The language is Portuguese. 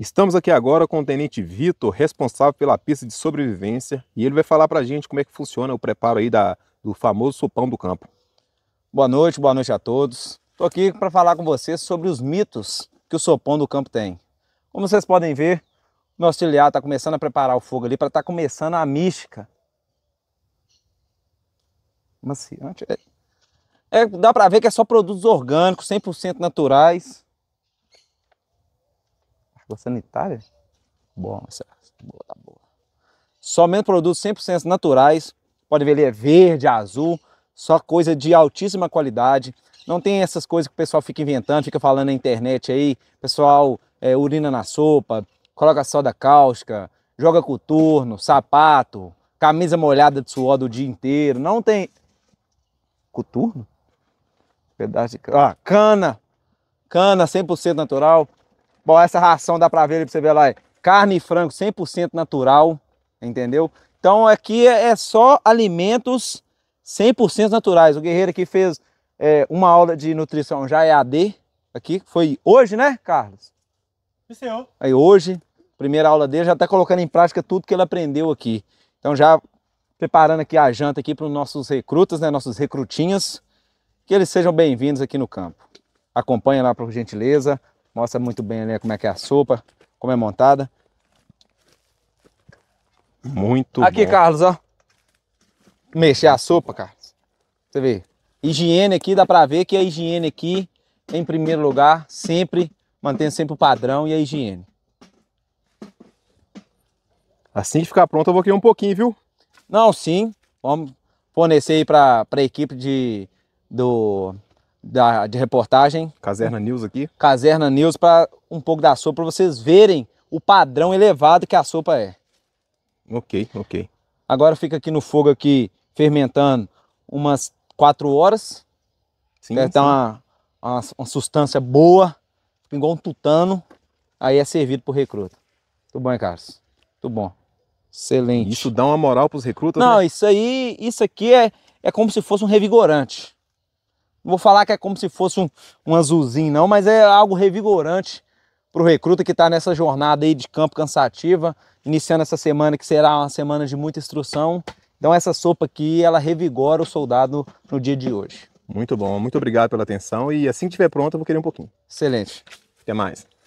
Estamos aqui agora com o Tenente Vitor, responsável pela pista de sobrevivência, e ele vai falar para a gente como é que funciona o preparo aí da, do famoso sopão do campo. Boa noite, boa noite a todos. Estou aqui para falar com vocês sobre os mitos que o sopão do campo tem. Como vocês podem ver, o nosso auxiliar está começando a preparar o fogo ali para estar tá começando a mística. Maciante. É, é dá para ver que é só produtos orgânicos, 100% naturais. Água sanitária? Bom, essa boa, tá boa. Somente produtos 100% naturais. Pode ver, ele é verde, azul. Só coisa de altíssima qualidade. Não tem essas coisas que o pessoal fica inventando, fica falando na internet aí. Pessoal é, urina na sopa, coloca soda cáustica, joga coturno, sapato, camisa molhada de suor do dia inteiro. Não tem. Coturno? Pedaço de. Ah, cana! Cana 100% natural. Bom, essa ração dá para ver ali pra você ver lá. É carne e frango 100% natural, entendeu? Então aqui é, é só alimentos 100% naturais. O Guerreiro aqui fez é, uma aula de nutrição já é AD Aqui foi hoje, né, Carlos? Sim, senhor. Aí hoje, primeira aula dele, já está colocando em prática tudo que ele aprendeu aqui. Então já preparando aqui a janta aqui para os nossos recrutas, né, nossos recrutinhas. Que eles sejam bem-vindos aqui no campo. Acompanha lá por gentileza. Mostra muito bem ali como é que é a sopa, como é montada. Muito Aqui, bom. Carlos, ó. Mexer a sopa, Carlos. Você vê. Higiene aqui, dá pra ver que a higiene aqui, em primeiro lugar, sempre, mantendo sempre o padrão e a higiene. Assim que ficar pronto, eu vou querer um pouquinho, viu? Não, sim. Vamos fornecer aí pra, pra equipe de, do, da, de reportagem. Caserna News aqui. Caserna News para um pouco da sopa, para vocês verem o padrão elevado que a sopa é. Ok, ok. Agora fica aqui no fogo aqui, fermentando umas 4 horas. Sim, Deve sim. dar uma, uma, uma substância boa, igual um tutano. Aí é servido pro recruta. Tudo bom, hein, Carlos? Tudo bom. Excelente. Isso dá uma moral pros recrutas, Não, né? isso aí, isso aqui é, é como se fosse um revigorante. Não vou falar que é como se fosse um, um azulzinho, não, mas é algo revigorante para o recruta que está nessa jornada aí de campo cansativa, iniciando essa semana que será uma semana de muita instrução. Então essa sopa aqui, ela revigora o soldado no dia de hoje. Muito bom, muito obrigado pela atenção e assim que estiver pronta eu vou querer um pouquinho. Excelente. Até mais.